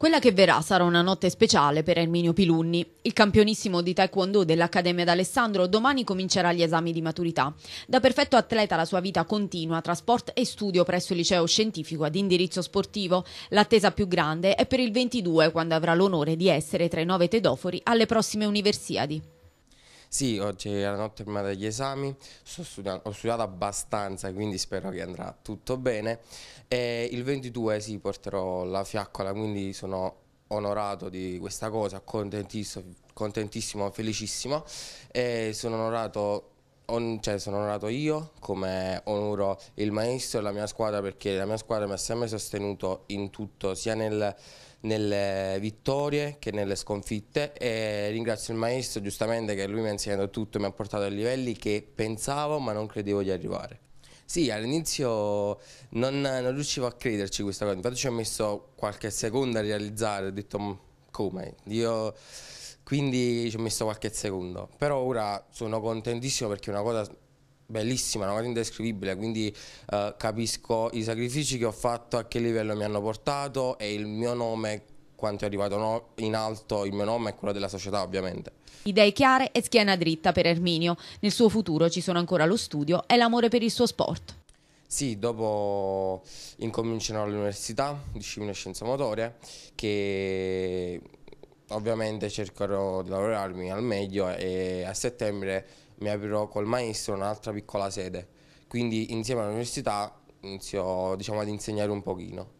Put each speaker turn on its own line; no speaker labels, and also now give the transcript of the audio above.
Quella che verrà sarà una notte speciale per Erminio Pilunni. Il campionissimo di taekwondo dell'Accademia d'Alessandro domani comincerà gli esami di maturità. Da perfetto atleta la sua vita continua tra sport e studio presso il liceo scientifico ad indirizzo sportivo. L'attesa più grande è per il 22 quando avrà l'onore di essere tra i nove tedofori alle prossime universiadi.
Sì, oggi è la notte prima degli esami, studiando, ho studiato abbastanza, quindi spero che andrà tutto bene. E il 22 sì, porterò la fiaccola, quindi sono onorato di questa cosa, contentissimo, contentissimo felicissimo. E sono onorato on, cioè, sono onorato io come onoro il maestro e la mia squadra perché la mia squadra mi ha sempre sostenuto in tutto, sia nel, nelle vittorie che nelle sconfitte e ringrazio il maestro giustamente che lui mi ha insegnato tutto, e mi ha portato a livelli che pensavo ma non credevo di arrivare. Sì, all'inizio non, non, riuscivo a crederci questa cosa, infatti ci ho messo qualche secondo a realizzare, ho detto mm, come? Io quindi ci ho messo qualche secondo, però ora sono contentissimo perché è una cosa bellissima, una cosa indescrivibile, quindi eh, capisco i sacrifici che ho fatto, a che livello mi hanno portato e il mio nome, quanto è arrivato in alto il mio nome e quello della società ovviamente.
Idee chiare e schiena dritta per Erminio, nel suo futuro ci sono ancora lo studio e l'amore per il suo sport.
Sì, dopo incomincerò all'università, disciplina scienze motorie, che ovviamente cercherò di lavorarmi al meglio e a settembre mi aprirò col maestro un'altra piccola sede. Quindi insieme all'università inizio diciamo, ad insegnare un pochino.